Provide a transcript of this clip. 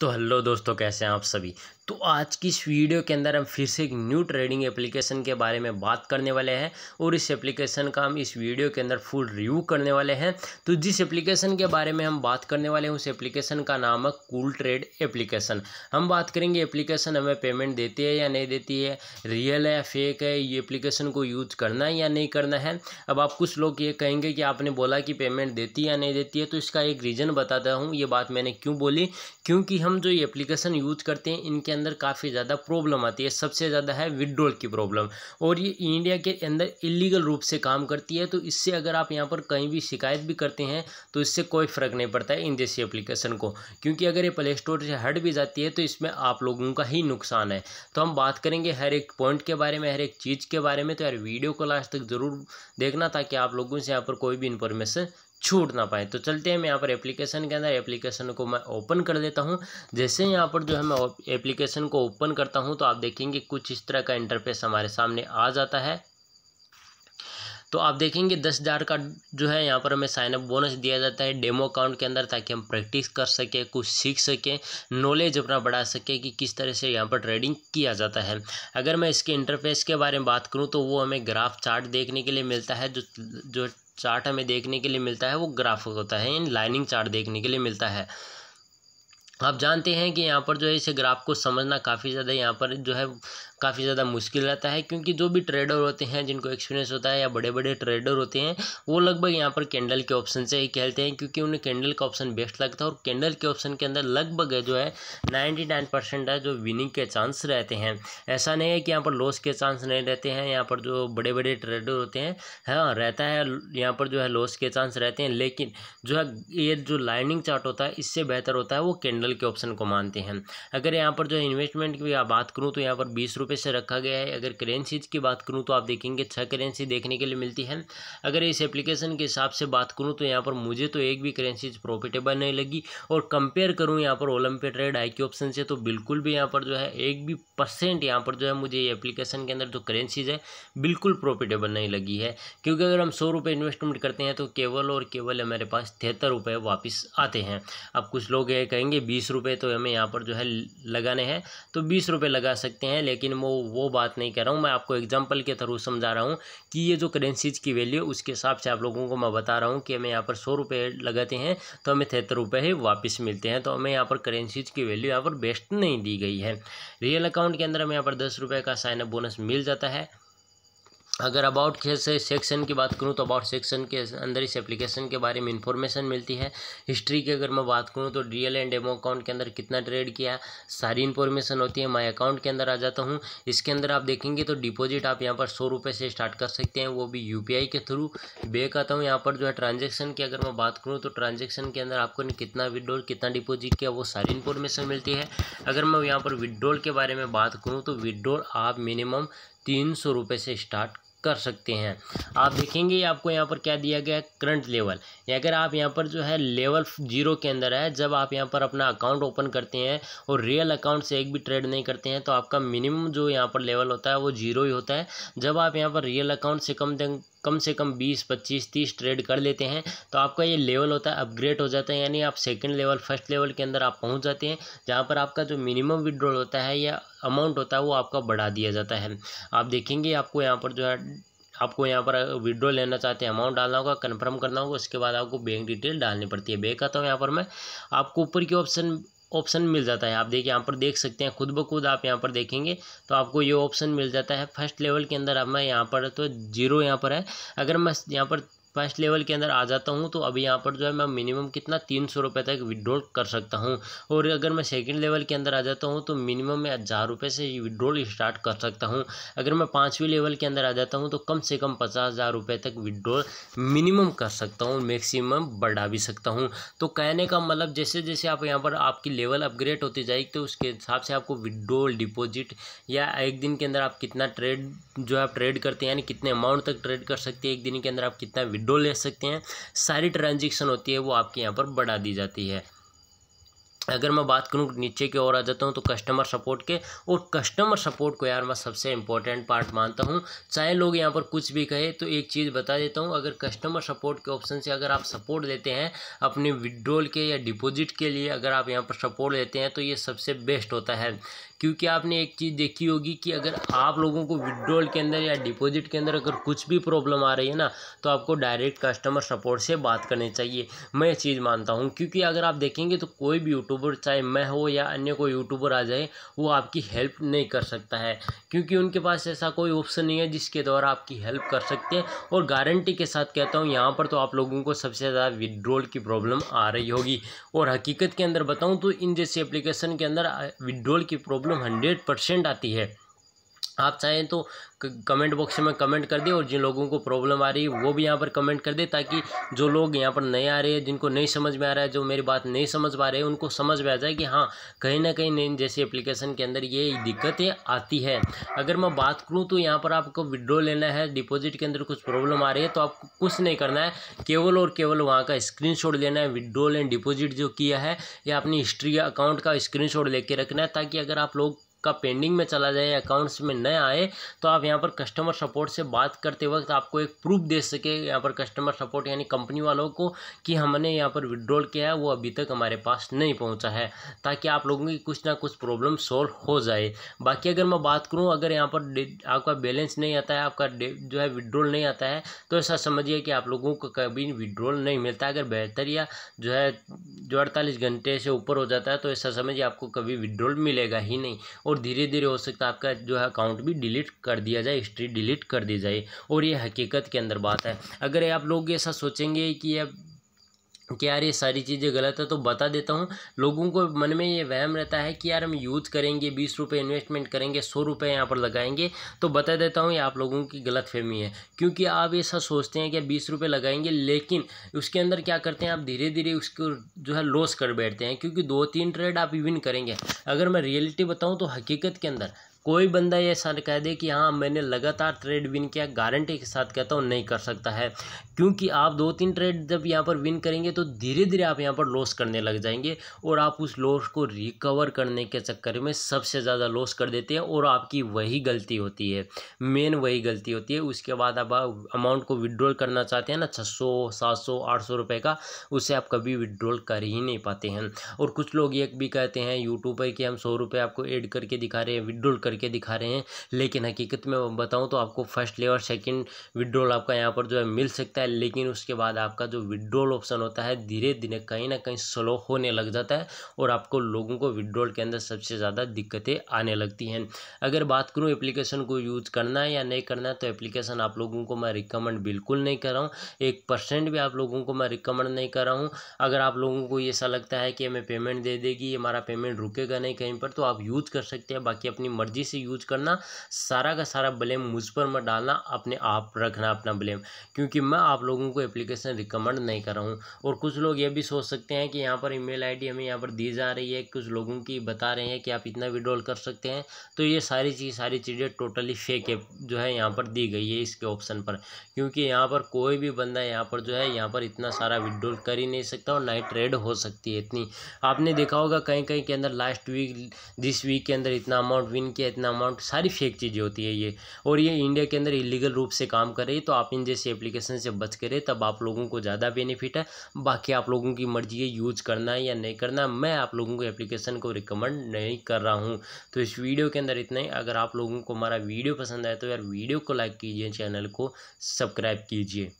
तो हेलो दोस्तों कैसे हैं आप सभी तो आज की इस वीडियो के अंदर हम फिर से एक न्यू ट्रेडिंग एप्लीकेशन के बारे में बात करने वाले हैं और इस एप्लीकेशन का हम इस वीडियो के अंदर फुल रिव्यू करने वाले हैं तो जिस एप्लीकेशन के बारे में हम बात करने वाले हैं उस एप्लीकेशन का नाम है कूल ट्रेड एप्लीकेशन हम बात करेंगे एप्लीकेशन हमें पेमेंट देती है या नहीं देती है रियल है फेक है ये एप्लीकेशन को यूज करना है या नहीं करना है अब आप कुछ लोग ये कहेंगे कि आपने बोला कि पेमेंट देती है या नहीं देती है तो इसका एक रीज़न बताता हूँ ये बात मैंने क्यों बोली क्योंकि हम जो ये एप्लीकेशन यूज करते हैं इनके अंदर काफ़ी ज़्यादा प्रॉब्लम आती है सबसे ज़्यादा है विड्रोल की प्रॉब्लम और ये इंडिया के अंदर इलीगल रूप से काम करती है तो इससे अगर आप यहाँ पर कहीं भी शिकायत भी करते हैं तो इससे कोई फ़र्क नहीं पड़ता है इन जैसी एप्लीकेशन को क्योंकि अगर ये प्ले स्टोर से हट भी जाती है तो इसमें आप लोगों का ही नुकसान है तो हम बात करेंगे हर एक पॉइंट के बारे में हर एक चीज़ के बारे में तो यार वीडियो को लास्ट तक ज़रूर देखना ताकि आप लोगों से यहाँ पर कोई भी इन्फॉर्मेशन छूट ना पाए तो चलते हैं मैं यहाँ पर एप्लीकेशन के अंदर एप्लीकेशन को मैं ओपन कर देता हूँ जैसे यहाँ पर जो है मैं एप्लीकेशन को ओपन करता हूँ तो आप देखेंगे कुछ इस तरह का इंटरफेस हमारे सामने आ जाता है तो आप देखेंगे दस हज़ार का जो है यहाँ पर हमें साइनअप बोनस दिया जाता है डेमो अकाउंट के अंदर ताकि हम प्रैक्टिस कर सकें कुछ सीख सकें नॉलेज अपना बढ़ा सकें कि किस तरह से यहाँ पर ट्रेडिंग किया जाता है अगर मैं इसके इंटरफेस के बारे में बात करूँ तो वो हमें ग्राफ चार्ट देखने के लिए मिलता है जो जो चार्ट हमें देखने के लिए मिलता है वो ग्राफ होता है इन लाइनिंग चार्ट देखने के लिए मिलता है तो आप जानते हैं कि यहाँ पर जो है इस ग्राफ को समझना काफ़ी ज़्यादा यहाँ पर जो है काफ़ी ज़्यादा मुश्किल रहता है क्योंकि जो भी ट्रेडर होते हैं जिनको एक्सपीरियंस होता है या बड़े बड़े ट्रेडर होते हैं वो लगभग यहाँ पर कैंडल के ऑप्शन से ही खेलते हैं क्योंकि उन्हें कैंडल का ऑप्शन बेस्ट लगता है और कैंडल के ऑप्शन के अंदर लगभग जो है नाइन्टी नाइन परसेंट है जो विनिंग के चांस रहते हैं ऐसा नहीं है कि यहाँ पर लॉस के चांस नहीं रहते हैं यहाँ पर जो बड़े बड़े ट्रेडर होते हैं हाँ रहता है यहाँ पर जो है लॉस के चांस रहते हैं लेकिन जो है ये जो लाइनिंग चार्ट होता है इससे बेहतर होता है वो कैंडल टोटल के ऑप्शन को मानते हैं अगर यहाँ पर जो इन्वेस्टमेंट की बात करूँ तो यहाँ पर बीस रुपये से रखा गया है अगर करेंसीज की बात करूँ तो आप देखेंगे छः करेंसी देखने के लिए मिलती है अगर इस एप्लीकेशन के हिसाब से बात करूँ तो यहाँ पर मुझे तो एक भी करेंसीज प्रॉफिटेबल नहीं लगी और कंपेयर करूँ यहाँ पर ओलम्पिया ट्रेड आई के ऑप्शन से तो बिल्कुल भी यहाँ पर जो है एक भी परसेंट यहाँ पर जो है मुझे ये एप्लीकेशन के अंदर जो करेंसीज है बिल्कुल प्रॉफिटेबल नहीं लगी है क्योंकि अगर हम सौ इन्वेस्टमेंट करते हैं तो केवल और केवल हमारे पास तिहत्तर रुपये वापस आते हैं अब कुछ लोग ये कहेंगे बीस बीस रुपये तो हमें यहाँ पर जो है लगाने हैं तो बीस रुपये लगा सकते हैं लेकिन वो वो बात नहीं कर रहा हूँ मैं आपको एग्जाम्पल के थ्रू समझा रहा हूँ कि ये जो करेंसीज़ की वैल्यू उसके हिसाब से आप लोगों को मैं बता रहा हूँ कि हमें यहाँ पर सौ रुपये लगाते हैं तो हमें तिहत्तर रुपये ही वापस मिलते हैं तो हमें यहाँ पर करेंसीज़ की वैल्यू यहाँ पर बेस्ट नहीं दी गई है रियल अकाउंट के अंदर हमें यहाँ पर दस रुपये का साइनअप बोनस मिल जाता है अगर अबाउट से सेक्शन की बात करूँ तो अबाउट सेक्शन के अंदर इस एप्लीकेशन के बारे में इन्फॉर्मेशन मिलती है हिस्ट्री की अगर मैं बात करूँ तो डीएल एंड डेमो अकाउंट के अंदर कितना ट्रेड किया सारी इन्फॉर्मेशन होती है माई अकाउंट के अंदर आ जाता हूँ इसके अंदर आप देखेंगे तो डिपॉजिट आप यहाँ पर सौ रुपये से स्टार्ट कर सकते हैं वो भी यू के थ्रू बेक आता हूँ यहाँ पर जो है ट्रांजेक्शन की अगर मैं बात करूँ तो ट्रांजेक्शन के अंदर आपको कितना विदड्रॉल कितना डिपोजिट किया वो सारी इन्फॉर्मेशन मिलती है अगर मैं यहाँ पर विदड्रॉल के बारे में बात करूँ तो विदड्रॉल आप मिनिमम तीन सौ रुपये से स्टार्ट कर सकते हैं आप देखेंगे आपको यहाँ पर क्या दिया गया है करंट लेवल अगर आप यहाँ पर जो है लेवल जीरो के अंदर है जब आप यहाँ पर अपना अकाउंट ओपन करते हैं और रियल अकाउंट से एक भी ट्रेड नहीं करते हैं तो आपका मिनिमम जो यहाँ पर लेवल होता है वो जीरो ही होता है जब आप यहाँ पर रियल अकाउंट से कम कम से कम बीस पच्चीस तीस ट्रेड कर लेते हैं तो आपका ये लेवल होता है अपग्रेड हो जाता है यानी आप सेकेंड लेवल फर्स्ट लेवल के अंदर आप पहुँच जाते हैं जहाँ पर आपका जो मिनिमम विड्रॉल होता है या अमाउंट होता है वो आपका बढ़ा दिया जाता है आप देखेंगे आपको यहाँ पर जो है आपको यहाँ पर विड्रॉ लेना चाहते हैं अमाउंट डालना होगा कन्फर्म करना होगा उसके बाद आपको बैंक डिटेल डालनी पड़ती है बैंक आता हूँ यहाँ पर मैं आपको ऊपर की ऑप्शन ऑप्शन मिल जाता है आप देखिए यहाँ पर देख सकते हैं खुद ब खुद आप यहाँ पर देखेंगे तो आपको ये ऑप्शन मिल जाता है फर्स्ट लेवल के अंदर अब मैं यहाँ पर तो जीरो यहाँ पर है अगर मैं यहाँ पर फर्स्ट लेवल के अंदर आ जाता हूँ तो अभी यहाँ पर जो है मैं मिनिमम कितना तीन सौ रुपये तक विड्रॉल कर सकता हूँ और अगर मैं सेकंड लेवल के अंदर आ जाता हूँ तो मिनिमम मैं हज़ार रुपये से विड्रॉल स्टार्ट कर सकता हूँ अगर मैं पाँचवीं लेवल के अंदर आ जाता हूँ तो कम से कम पचास हज़ार रुपये तक विड्रॉल मिनिमम कर सकता हूँ मैक्सिमम बढ़ा भी सकता हूँ तो कहने का मतलब जैसे जैसे आप यहाँ पर आपकी लेवल अपग्रेड होती जाएगी तो उसके हिसाब से आपको विड्रॉल डिपोजिट या एक दिन के अंदर आप कितना ट्रेड जो आप ट्रेड करते हैं यानी कितने अमाउंट तक ट्रेड कर सकते हैं एक दिन के अंदर आप कितना विड्रो ले सकते हैं सारी ट्रांजेक्शन होती है वो आपके यहाँ पर बढ़ा दी जाती है अगर मैं बात करूँ नीचे की ओर आ जाता हूँ तो कस्टमर सपोर्ट के और कस्टमर सपोर्ट को यार मैं सबसे इम्पोर्टेंट पार्ट मानता हूँ चाहे लोग यहाँ पर कुछ भी कहे तो एक चीज़ बता देता हूँ अगर कस्टमर सपोर्ट के ऑप्शन से अगर आप सपोर्ट देते हैं अपने विड्रोल के या डिपोजिट के लिए अगर आप यहाँ पर सपोर्ट देते हैं तो ये सबसे बेस्ट होता है क्योंकि आपने एक चीज़ देखी होगी कि अगर आप लोगों को विड्रॉल के अंदर या डिपॉजिट के अंदर अगर कुछ भी प्रॉब्लम आ रही है ना तो आपको डायरेक्ट कस्टमर सपोर्ट से बात करनी चाहिए मैं ये चीज़ मानता हूँ क्योंकि अगर आप देखेंगे तो कोई भी यूट्यूब यूट्यूबर चाहे मैं हो या अन्य कोई यूट्यूबर आ जाए वो आपकी हेल्प नहीं कर सकता है क्योंकि उनके पास ऐसा कोई ऑप्शन नहीं है जिसके द्वारा आपकी हेल्प कर सकते हैं और गारंटी के साथ कहता हूँ यहाँ पर तो आप लोगों को सबसे ज़्यादा विड्रोल की प्रॉब्लम आ रही होगी और हकीकत के अंदर बताऊँ तो इन जैसी एप्लीकेशन के अंदर विड्रोल की प्रॉब्लम हंड्रेड आती है आप चाहें तो कमेंट बॉक्स में कमेंट कर दें और जिन लोगों को प्रॉब्लम आ रही है वो भी यहाँ पर कमेंट कर दें ताकि जो लोग यहाँ पर नए आ रहे हैं जिनको नहीं समझ में आ रहा है जो मेरी बात नहीं समझ पा रहे हैं उनको समझ में आ जाए कि हाँ कहीं ना कहीं जैसी एप्लीकेशन के अंदर ये दिक्कतें आती है अगर मैं बात करूँ तो यहाँ पर आपको विड्रॉ लेना है डिपोजिट के अंदर कुछ प्रॉब्लम आ रही है तो आपको कुछ नहीं करना है केवल और केवल वहाँ का स्क्रीन लेना है विड्रोल एंड डिपोज़िट जो किया है या अपनी हिस्ट्री अकाउंट का स्क्रीन लेके रखना है ताकि अगर आप लोग का पेंडिंग में चला जाए अकाउंट्स में न आए तो आप यहाँ पर कस्टमर सपोर्ट से बात करते वक्त आपको एक प्रूफ दे सके यहाँ पर कस्टमर सपोर्ट यानी कंपनी वालों को कि हमने यहाँ पर विड्रॉल किया है वो अभी तक हमारे पास नहीं पहुँचा है ताकि आप लोगों की कुछ ना कुछ प्रॉब्लम सॉल्व हो जाए बाकी अगर मैं बात करूँ अगर यहाँ पर आपका बैलेंस नहीं आता है आपका जो है विड्रॉल नहीं आता है तो ऐसा समझिए कि आप लोगों को कभी विड्रॉल नहीं मिलता अगर बेहतर या जो है जो अड़तालीस घंटे से ऊपर हो जाता है तो ऐसा समझिए आपको कभी विड्रॉल मिलेगा ही नहीं और धीरे धीरे हो सकता है आपका जो है अकाउंट भी डिलीट कर दिया जाए हिस्ट्री डिलीट कर दी जाए और ये हकीकत के अंदर बात है अगर आप लोग ऐसा सोचेंगे कि अब कि यार ये सारी चीज़ें गलत है तो बता देता हूँ लोगों को मन में ये वहम रहता है कि यार हम यूज़ करेंगे बीस रुपये इन्वेस्टमेंट करेंगे सौ रुपये यहाँ पर लगाएंगे तो बता देता हूँ ये आप लोगों की गलत फहमी है क्योंकि आप ऐसा सोचते हैं कि बीस रुपये लगाएंगे लेकिन उसके अंदर क्या करते हैं आप धीरे धीरे उसको जो है लॉस कर बैठते हैं क्योंकि दो तीन ट्रेड आप इविन करेंगे अगर मैं रियलिटी बताऊँ तो हकीकत के अंदर कोई बंदा ये ऐसा कह दे कि हाँ मैंने लगातार ट्रेड विन किया गारंटी के साथ कहता हूँ नहीं कर सकता है क्योंकि आप दो तीन ट्रेड जब यहाँ पर विन करेंगे तो धीरे धीरे आप यहाँ पर लॉस करने लग जाएंगे और आप उस लॉस को रिकवर करने के चक्कर में सबसे ज़्यादा लॉस कर देते हैं और आपकी वही गलती होती है मेन वही गलती होती है उसके बाद आप अमाउंट को विड्रॉल करना चाहते हैं ना छः सौ सात सौ आठ सौ रुपये का उसे आप कभी विड्रॉल कर ही नहीं पाते हैं और कुछ लोग ये भी कहते हैं यूट्यूब पर कि हम सौ रुपये आपको एड करके दिखा रहे हैं विड्रॉल कर करके दिखा रहे हैं लेकिन हकीकत में बताऊँ तो आपको फर्स्ट ले और सेकेंड विड्रोल आपका यहाँ पर जो है मिल सकता है लेकिन उसके बाद आपका जो विड्रोल ऑप्शन होता है धीरे धीरे कहीं ना कहीं स्लो होने लग जाता है और आपको लोगों को विड्रोल के अंदर सबसे ज़्यादा दिक्कतें आने लगती हैं अगर बात करूँ एप्लीकेशन को यूज़ करना है या नहीं करना है तो एप्लीकेशन आप लोगों को मैं रिकमेंड बिल्कुल नहीं कर रहा हूँ एक परसेंट भी आप लोगों को मैं रिकमेंड नहीं कर रहा हूँ अगर आप लोगों को ऐसा लगता है कि हमें पेमेंट दे देगी हमारा पेमेंट रुकेगा नहीं कहीं पर तो आप यूज़ कर सकते हैं बाकी अपनी मर्जी मर्जी से यूज करना सारा का सारा ब्लेम मुझ पर मत डालना अपने आप रखना अपना ब्लेम क्योंकि मैं आप लोगों को एप्लीकेशन रिकमेंड नहीं कर रहा हूँ और कुछ लोग ये भी सोच सकते हैं कि यहाँ पर ईमेल आईडी हमें यहाँ पर दी जा रही है कुछ लोगों की बता रहे हैं कि आप इतना विड्रॉल कर सकते हैं तो ये सारी चीज़ सारी चीज़ें टोटली फेक जो है यहाँ पर दी गई है इसके ऑप्शन पर क्योंकि यहाँ पर कोई भी बंदा यहाँ पर जो है यहाँ पर इतना सारा विड्रॉल कर ही नहीं सकता और नाइट ट्रेड हो सकती है इतनी आपने देखा होगा कहीं कहीं के अंदर लास्ट वीक दिस वीक के अंदर इतना अमाउंट विन किया इतना अमाउंट सारी फेक चीज़ें होती है ये और ये इंडिया के अंदर इलीगल रूप से काम कर रही है तो आप इन जैसे एप्लीकेशन से बच के रहे तब आप लोगों को ज़्यादा बेनिफिट है बाकी आप लोगों की मर्जी है यूज़ करना है या नहीं करना मैं आप लोगों को एप्लीकेशन को रिकमेंड नहीं कर रहा हूँ तो इस वीडियो के अंदर इतना ही अगर आप लोगों को हमारा वीडियो पसंद आए तो यार वीडियो को लाइक कीजिए चैनल को सब्सक्राइब कीजिए